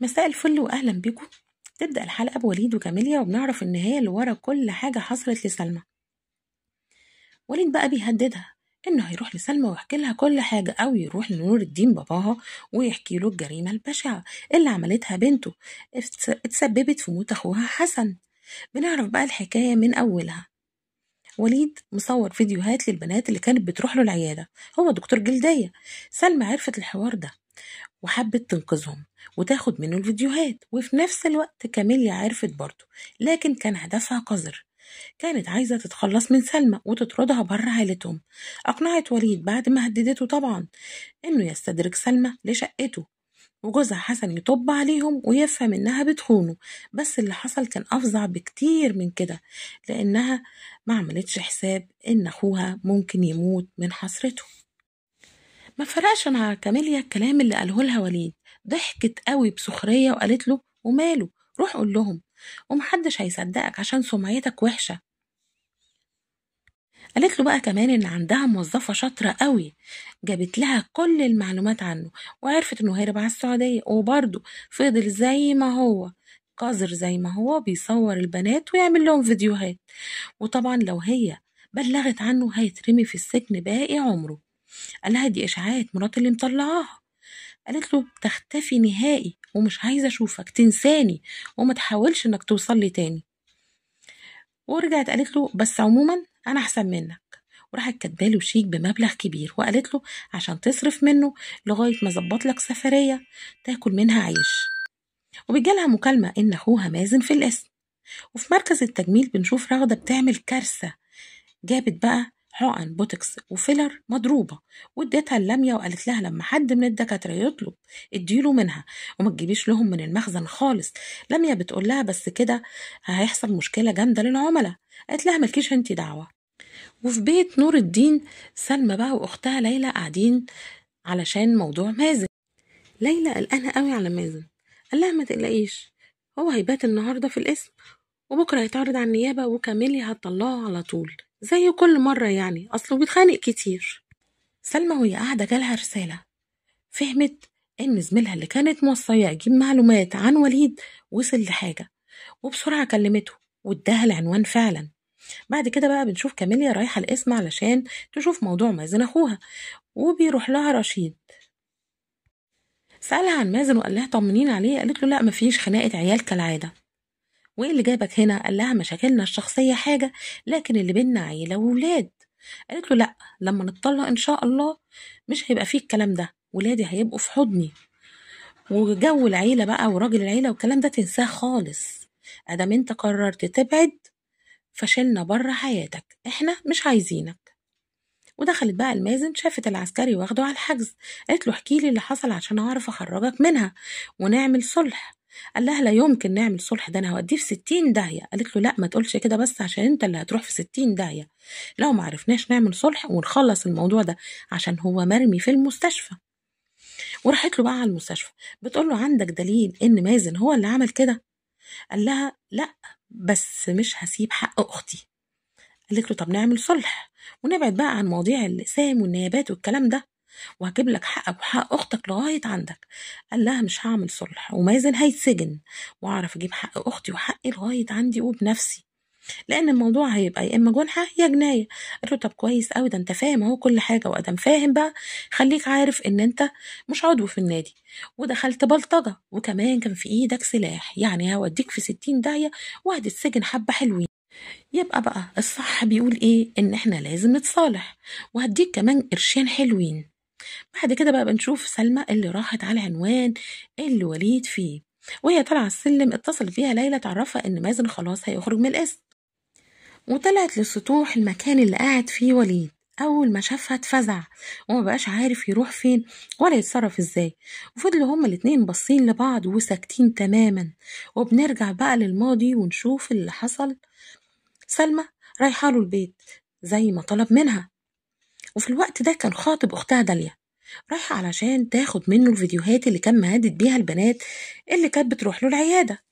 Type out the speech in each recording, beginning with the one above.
مساء الفل واهلا بيكم تبدا الحلقه بوليد وكاميليا وبنعرف النهايه اللي ورا كل حاجه حصلت لسلمى وليد بقى بيهددها انه هيروح لسلمى ويحكي لها كل حاجه او يروح لنور الدين باباها ويحكي له الجريمه البشعه اللي عملتها بنته اتسببت في موت اخوها حسن بنعرف بقى الحكايه من اولها وليد مصور فيديوهات للبنات اللي كانت بتروح له العياده هو دكتور جلديه سلمى عرفت الحوار ده وحبت تنقذهم وتاخد منه الفيديوهات وفي نفس الوقت كاميليا عرفت برضه لكن كان هدفها قذر كانت عايزة تتخلص من سلمى وتطردها بره عيلتهم أقنعت وليد بعد ما هددته طبعا إنه يستدرك سلمى لشقته وجوزها حسن يطب عليهم ويفهم إنها بتخونه بس اللي حصل كان أفظع بكتير من كده لأنها ما عملتش حساب إن أخوها ممكن يموت من حسرته ما فرقش مع كاميليا الكلام اللي قاله لها وليد ضحكت قوي بسخرية وقالت له وماله روح قول لهم ومحدش هيصدقك عشان سمعتك وحشة قالت له بقى كمان ان عندها موظفة شاطرة قوي جابت لها كل المعلومات عنه وعرفت انه هارب على السعودية وبرده فضل زي ما هو قذر زي ما هو بيصور البنات ويعمل لهم فيديوهات وطبعا لو هي بلغت عنه هيترمي في السجن باقي عمره قالها دي اشاعات مرات اللي مطلعاها قالت له تختفي نهائي ومش عايزه اشوفك تنساني وما تحاولش انك توصل لي تاني ورجعت قالت له بس عموما انا احسن منك وراحت له شيك بمبلغ كبير وقالت له عشان تصرف منه لغايه ما ظبط لك سفريه تاكل منها عيش وبيجالها مكالمه ان اخوها مازن في الاسم وفي مركز التجميل بنشوف رغده بتعمل كارثه جابت بقى حقن بوتكس وفيلر مضروبه واديتها اللاميه وقالت لها لما حد من الدكاتره يطلب اديله منها وما تجيبيش لهم من المخزن خالص لاميه بتقول لها بس كده هيحصل مشكله جامده للعملاء قالت لها مالكيش انت دعوه وفي بيت نور الدين سلمى بقى واختها ليلى قاعدين علشان موضوع مازن ليلى قلقانه قوي على مازن قال لها ما تقلقيش هو هيبات النهارده في القسم وبكره هيتعرض على النيابه وكاميلي هتطلعه على طول زي كل مرة يعني أصله بيتخانق كتير سلمى وهي قاعدة جالها رسالة فهمت إن زميلها اللي كانت موصية يجيب معلومات عن وليد وصل لحاجة وبسرعة كلمته واداها العنوان فعلا بعد كده بقى بنشوف كاميليا رايحة القسم علشان تشوف موضوع مازن أخوها وبيروح لها رشيد سألها عن مازن وقال لها طمنين عليه قالت له لا مفيش خناقة عيال كالعادة وايه اللي جابك هنا قال لها مشاكلنا الشخصيه حاجه لكن اللي بينا عيله وولاد قالت له لا لما نتطلق ان شاء الله مش هيبقى فيه الكلام ده ولادي هيبقوا في حضني وجو العيله بقى وراجل العيله والكلام ده تنساه خالص ادام انت قررت تبعد فشلنا بره حياتك احنا مش عايزينك ودخلت بقى المازن شافت العسكري واخده على الحجز قالت له احكي لي اللي حصل عشان اعرف اخرجك منها ونعمل صلح قال لها لا يمكن نعمل صلح ده انا هوديه في 60 داهيه قالت له لا ما تقولش كده بس عشان انت اللي هتروح في 60 داهيه لو ما عرفناش نعمل صلح ونخلص الموضوع ده عشان هو مرمي في المستشفى وراحت له بقى على المستشفى بتقول له عندك دليل ان مازن هو اللي عمل كده قال لها لا بس مش هسيب حق اختي قالت له طب نعمل صلح ونبعد بقى عن مواضيع الاقسام والنيابات والكلام ده وهجيب لك حقك وحق اختك لغايه عندك قال لها مش هعمل صلح ومازن هيتسجن واعرف اجيب حق اختي وحقي لغايه عندي وبنفسي لان الموضوع هيبقى يا اما جنحه يا جنايه قالت له طب كويس قوي ده انت فاهم اهو كل حاجه وادام فاهم بقى خليك عارف ان انت مش عضو في النادي ودخلت بلطجه وكمان كان في ايدك سلاح يعني هوديك في ستين داهيه وهتتسجن حبه حلوين يبقى بقى الصح بيقول ايه ان احنا لازم نتصالح وهديك كمان قرشين حلوين بعد كده بقى بنشوف سلمى اللي راحت على عنوان اللي وليد فيه وهي طالعة السلم اتصلت بيها ليلى تعرفها إن مازن خلاص هيخرج من القسم وطلعت للسطوح المكان اللي قاعد فيه وليد أول ما شافها اتفزع وما بقاش عارف يروح فين ولا يتصرف ازاي وفضلوا هما الاتنين باصين لبعض وساكتين تماما وبنرجع بقى للماضي ونشوف اللي حصل سلمى رايحة له البيت زي ما طلب منها وفي الوقت ده كان خاطب أختها داليا رايحة علشان تاخد منه الفيديوهات اللي كان مهدد بيها البنات اللي كانت بتروح له العيادة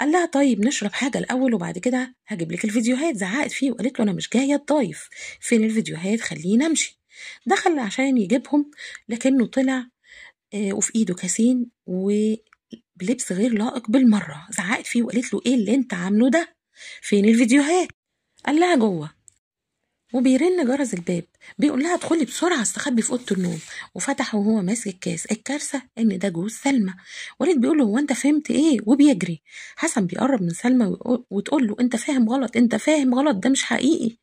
قال لها طيب نشرب حاجة الأول وبعد كده هجيب لك الفيديوهات زعقت فيه وقالت له أنا مش جاية الضيف فين الفيديوهات خلينا أمشي دخل عشان يجيبهم لكنه طلع آه، وفي إيده كاسين وبلبس غير لائق بالمرة زعقت فيه وقالت له إيه اللي أنت عامله ده فين الفيديوهات قال لها جوه وبيرن جرس الباب بيقول لها ادخلي بسرعه استخبي في اوضه النوم وفتح وهو ماسك الكاس الكارثه ان ده جوز سلمى وليد بيقول له هو انت فهمت ايه وبيجري حسن بيقرب من سلمى وتقول له انت فاهم غلط انت فاهم غلط ده مش حقيقي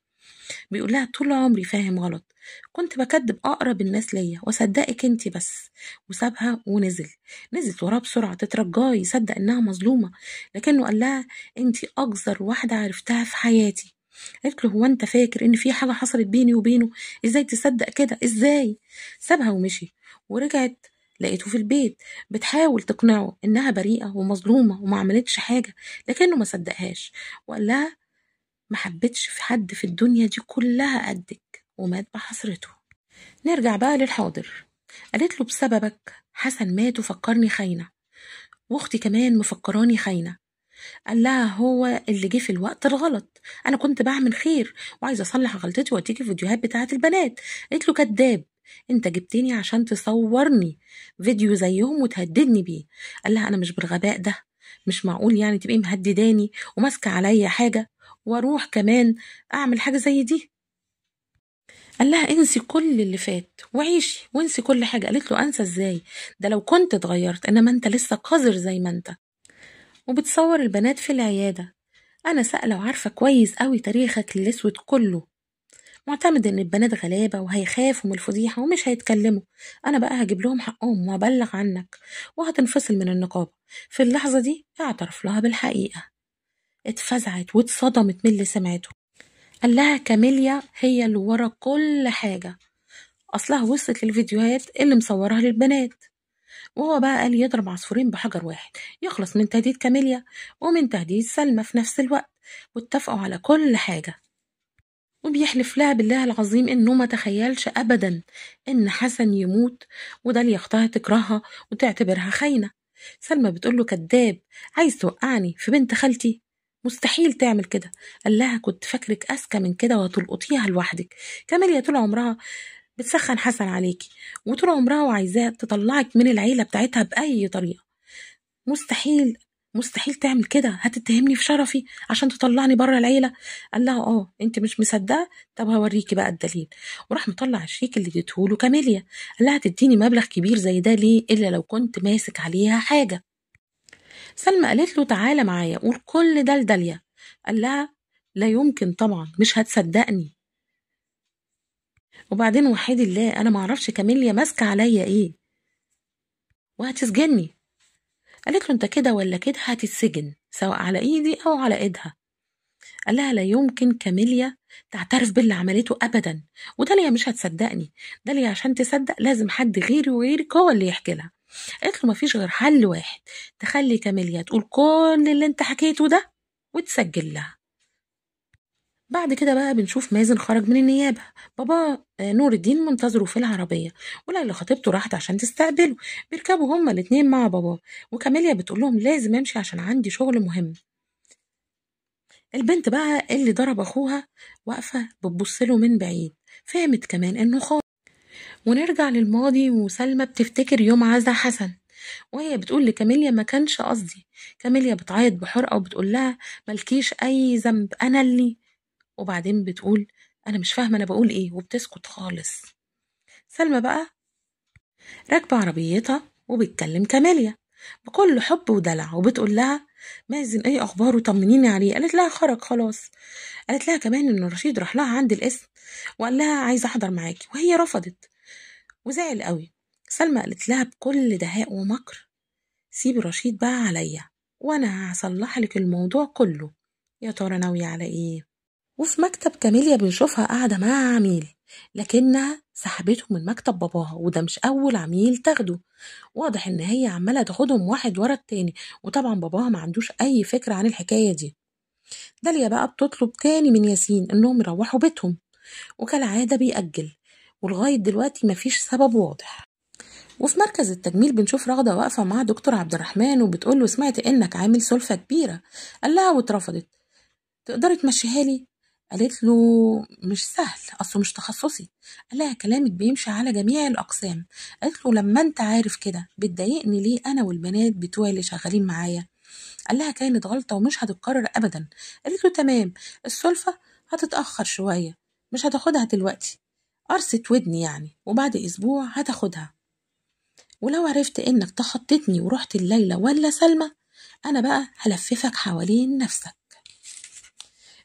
بيقول لها طول عمري فاهم غلط كنت بكدب اقرب الناس ليا واصدقك انت بس وسابها ونزل نزلت وراه بسرعه تترجاه يصدق انها مظلومه لكنه قال لها انت اقذر واحده عرفتها في حياتي قالت له هو انت فاكر ان في حاجه حصلت بيني وبينه ازاي تصدق كده ازاي سابها ومشي ورجعت لقيته في البيت بتحاول تقنعه انها بريئه ومظلومه وما عملتش حاجه لكنه ما صدقهاش وقال لها ما حبتش في حد في الدنيا دي كلها قدك ومات بحسرته نرجع بقى للحاضر قالت له بسببك حسن مات وفكرني خاينه واختي كمان مفكراني خاينه قال لها هو اللي جه في الوقت الغلط انا كنت بعمل خير وعايزه اصلح غلطتي واديكي فيديوهات بتاعه البنات قلت له كذاب انت جبتني عشان تصورني فيديو زيهم وتهددني بيه قال لها انا مش بالغباء ده مش معقول يعني تبقي مهدداني وماسكه عليا حاجه واروح كمان اعمل حاجه زي دي قال لها انسي كل اللي فات وعيشي وانسي كل حاجه قالت له انسى ازاي ده لو كنت اتغيرت انما انت لسه قذر زي ما انت وبتصور البنات في العيادة أنا سألة وعارفة كويس أوي تاريخك الأسود كله معتمد إن البنات غلابة وهيخافوا من الفضيحة ومش هيتكلموا أنا بقى هجيب لهم حقهم وأبلغ عنك وهتنفصل من النقابة في اللحظة دي اعترف لها بالحقيقة اتفزعت واتصدمت من اللي سمعته قال لها كاميليا هي اللي ورا كل حاجة أصلها وصلت للفيديوهات اللي مصورها للبنات وهو بقى قال يضرب عصفورين بحجر واحد يخلص من تهديد كاميليا ومن تهديد سلمى في نفس الوقت واتفقوا على كل حاجة وبيحلف لها بالله العظيم انه ما تخيلش ابدا ان حسن يموت وده اللي يختها تكرهها وتعتبرها خاينه سلمى بتقول له كذاب عايز توقعني في بنت خالتي مستحيل تعمل كده قال لها كنت فاكرك اذكى من كده وهتلقطيها لوحدك كاميليا طول عمرها بتسخن حسن عليكي وطول عمرها وعايزاه تطلعك من العيلة بتاعتها بأي طريقة مستحيل مستحيل تعمل كده هتتهمني في شرفي عشان تطلعني بره العيله قال لها اه انت مش مصدقه طب هوريكي بقى الدليل وراح مطلع الشيك اللي اديتهوله كاميليا قال لها هتديني مبلغ كبير زي ده ليه الا لو كنت ماسك عليها حاجه سلمى قالت له تعالى معايا قول كل ده لداليا قال لها لا يمكن طبعا مش هتصدقني وبعدين وحيد الله انا معرفش كاميليا ماسكه عليا ايه وهتسجني قالت له انت كده ولا كده هتتسجن سواء على ايدي او على ايدها قال لها لا يمكن كاميليا تعترف باللي عملته ابدا وداليا مش هتصدقني داليا عشان تصدق لازم حد غيري وغيرك هو اللي يحكي لها قالت له مفيش غير حل واحد تخلي كاميليا تقول كل اللي انت حكيته ده وتسجل لها بعد كده بقى بنشوف مازن خرج من النيابة بابا آه، نور الدين منتظره في العربية ولا اللي خطيبته راحت عشان تستقبله بيركبوا هما الاتنين مع بابا وكاميليا بتقول لهم لازم امشي عشان عندي شغل مهم البنت بقى اللي ضرب اخوها واقفة بتبص له من بعيد فهمت كمان انه خاطب ونرجع للماضي وسلمى بتفتكر يوم عزا حسن وهي بتقول لكاميليا ما كانش قصدي كاميليا بتعيط بحرقه وبتقول لها ملكيش اي ذنب انا اللي وبعدين بتقول أنا مش فاهمة أنا بقول إيه وبتسكت خالص سلمى بقى راكبة عربيتها وبتكلم كاميليا بكل حب ودلع وبتقول لها مازن ايه اخباره طمنيني عليه قالت لها خرج خلاص قالت لها كمان ان رشيد راح لها عند القسم وقال لها عايزه احضر معاكي وهي رفضت وزعل قوي سلمى قالت لها بكل دهاء ومكر سيبي رشيد بقى عليا وانا هصلح لك الموضوع كله يا ترى ناويه على ايه وفي مكتب كاميليا بنشوفها قاعدة مع عميل لكنها سحبته من مكتب باباها وده مش أول عميل تاخده واضح إن هي عمالة تاخدهم واحد ورا التاني وطبعا باباها ما عندوش أي فكرة عن الحكاية دي داليا بقى بتطلب تاني من ياسين إنهم يروحوا بيتهم وكالعادة بيأجل ولغاية دلوقتي مفيش سبب واضح وفي مركز التجميل بنشوف رغدة واقفة مع دكتور عبد الرحمن وبتقول له سمعت إنك عامل سلفة كبيرة قال لها واترفضت تقدري تمشيها لي قالت له مش سهل اصله مش تخصصي قال لها كلامك بيمشي على جميع الاقسام قالت له لما انت عارف كده بتضايقني ليه انا والبنات بتوعي اللي شغالين معايا قال لها كانت غلطه ومش هتتكرر ابدا قالت له تمام السلفه هتتاخر شويه مش هتاخدها دلوقتي قرصة ودني يعني وبعد اسبوع هتاخدها ولو عرفت انك تخطتني ورحت الليله ولا سلمى انا بقى هلففك حوالين نفسك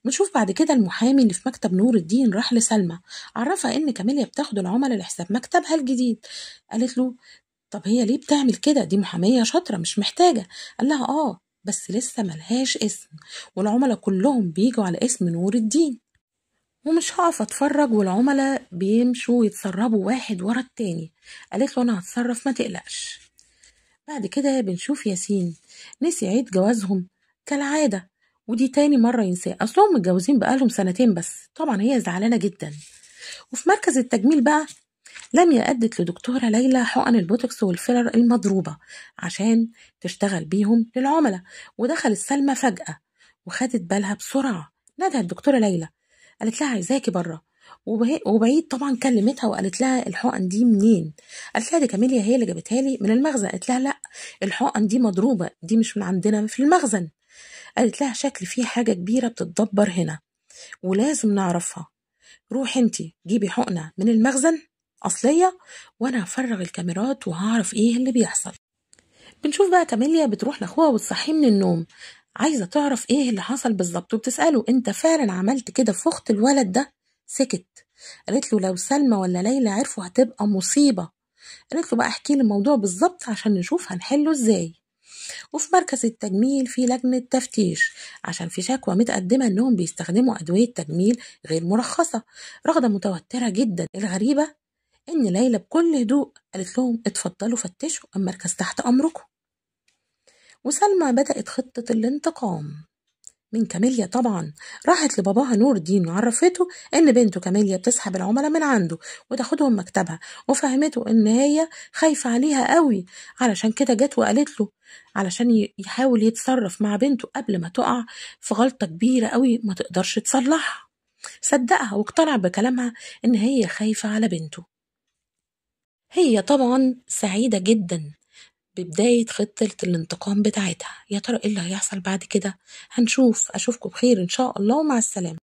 بنشوف بعد كده المحامي اللي في مكتب نور الدين راح لسلمى عرفها ان كاميليا بتاخد العملاء لحساب مكتبها الجديد قالت له طب هي ليه بتعمل كده دي محامية شاطرة مش محتاجة قال لها اه بس لسه ملهاش اسم والعملاء كلهم بيجوا على اسم نور الدين ومش هقف اتفرج والعملاء بيمشوا يتسربوا واحد ورا التاني قالت له انا هتصرف ما تقلقش بعد كده بنشوف ياسين نسي عيد جوازهم كالعادة ودي تاني مرة ينساه أصلهم متجوزين بقالهم سنتين بس طبعا هي زعلانة جدا وفي مركز التجميل بقى لم يأدت لدكتورة ليلى حقن البوتوكس والفيلر المضروبة عشان تشتغل بيهم للعملاء ودخلت سلمى فجأة وخدت بالها بسرعة نادها الدكتورة ليلى قالت لها عايزاكي بره وبعيد طبعا كلمتها وقالت لها الحقن دي منين قالت لها دي كاميليا هي اللي جابتها لي من المخزن قالت لها لا الحقن دي مضروبه دي مش من عندنا في المخزن قالت لها شكل في حاجة كبيرة بتتدبر هنا ولازم نعرفها روحي انتي جيبي حقنة من المخزن أصلية وأنا هفرغ الكاميرات وهعرف إيه اللي بيحصل بنشوف بقى كاميليا بتروح لاخوها وتصحيه من النوم عايزه تعرف ايه اللي حصل بالظبط وبتساله انت فعلا عملت كده في اخت الولد ده سكت قالت له لو سلمى ولا ليلى عرفوا هتبقى مصيبه قالت له بقى احكي لي الموضوع بالظبط عشان نشوف هنحله ازاي وفي مركز التجميل في لجنة تفتيش عشان في شكوى متقدمة إنهم بيستخدموا أدوية تجميل غير مرخصة رغدة متوترة جدا الغريبة إن ليلى بكل هدوء قالت لهم اتفضلوا فتشوا المركز تحت أمركم وسلمى بدأت خطة الانتقام من كاميليا طبعا راحت لباباها نور الدين وعرفته ان بنته كاميليا بتسحب العملاء من عنده وتاخدهم مكتبها وفهمته ان هي خايفه عليها قوي علشان كده جت وقالت له علشان يحاول يتصرف مع بنته قبل ما تقع في غلطه كبيره قوي ما تقدرش تصلحها صدقها واقتنع بكلامها ان هي خايفه على بنته هي طبعا سعيده جدا ببداية خطة الانتقام بتاعتها يا ترى ايه اللي هيحصل بعد كده هنشوف أشوفكم بخير إن شاء الله ومع السلامة